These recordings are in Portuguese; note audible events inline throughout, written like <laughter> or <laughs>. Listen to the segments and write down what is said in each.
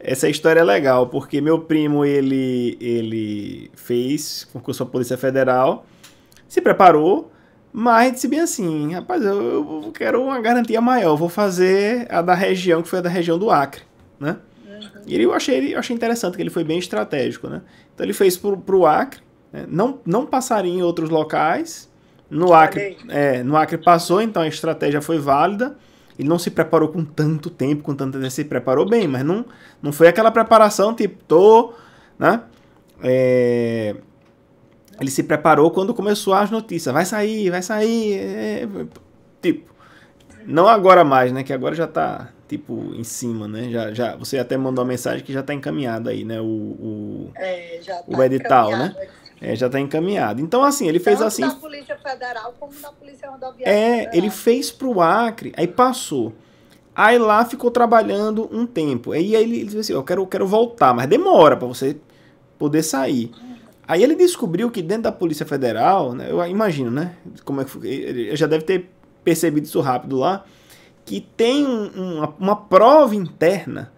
Essa história é legal, porque meu primo, ele, ele fez concurso à Polícia Federal, se preparou, mas disse bem assim, rapaz, eu, eu, quero uma garantia maior, vou fazer a da região, que foi a da região do Acre, né? Uhum. E ele, eu, achei, eu achei interessante, que ele foi bem estratégico, né? Então ele fez para o Acre, né? não, não passaria em outros locais, no Acre, é, no Acre passou, então a estratégia foi válida, ele não se preparou com tanto tempo, com tanta se preparou bem, mas não, não foi aquela preparação tipo, tô, né? É... Ele se preparou quando começou as notícias, vai sair, vai sair, é... tipo, não agora mais, né? Que agora já tá tipo em cima, né? Já, já, você até mandou uma mensagem que já tá encaminhado aí, né? O, o, é, tá o edital, né? Aqui. É, já está encaminhado. Então, assim, ele fez Tanto assim. Da Polícia Federal como da Polícia Rodoviária. É, Federal. Né? ele fez para o Acre, aí passou. Aí lá ficou trabalhando um tempo. Aí, aí ele, ele disse assim: eu quero, eu quero voltar, mas demora para você poder sair. Aí ele descobriu que dentro da Polícia Federal, né, eu imagino, né? Como é que foi, ele já deve ter percebido isso rápido lá, que tem um, uma, uma, prova interna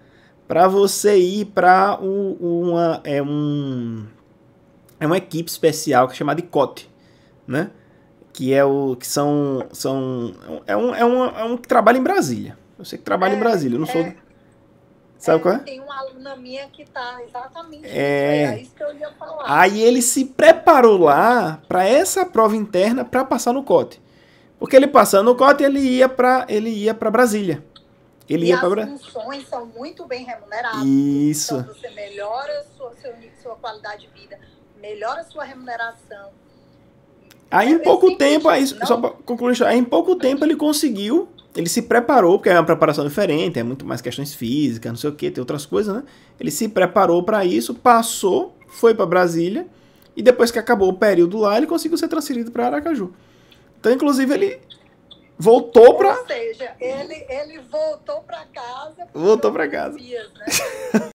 para você ir para uma é um é uma equipe especial que é chamada ICOT, né? Que é o que são são é um é um, é um que trabalha em Brasília. Eu sei que trabalha é, em Brasília, eu não é, sou Sabe é, qual é? Tem uma aluna minha que tá exatamente é... é isso, que eu ia falar. Aí ele se preparou lá para essa prova interna para passar no COT. Porque ele passando no COT, ele ia para ele ia para Brasília. Ele e ia as funções são muito bem remuneradas. Isso. Então você melhora sua, sua, sua qualidade de vida melhora a sua remuneração. Aí em pouco tempo, aí, não... só para concluir, aí em pouco tempo ele conseguiu, ele se preparou, porque é uma preparação diferente, é muito mais questões físicas, não sei o que, tem outras coisas, né? Ele se preparou para isso, passou, foi para Brasília, e depois que acabou o período lá, ele conseguiu ser transferido para Aracaju. Então, inclusive, ele voltou para. Ou seja, ele, ele voltou para casa. Voltou para casa. Dias, né? <laughs>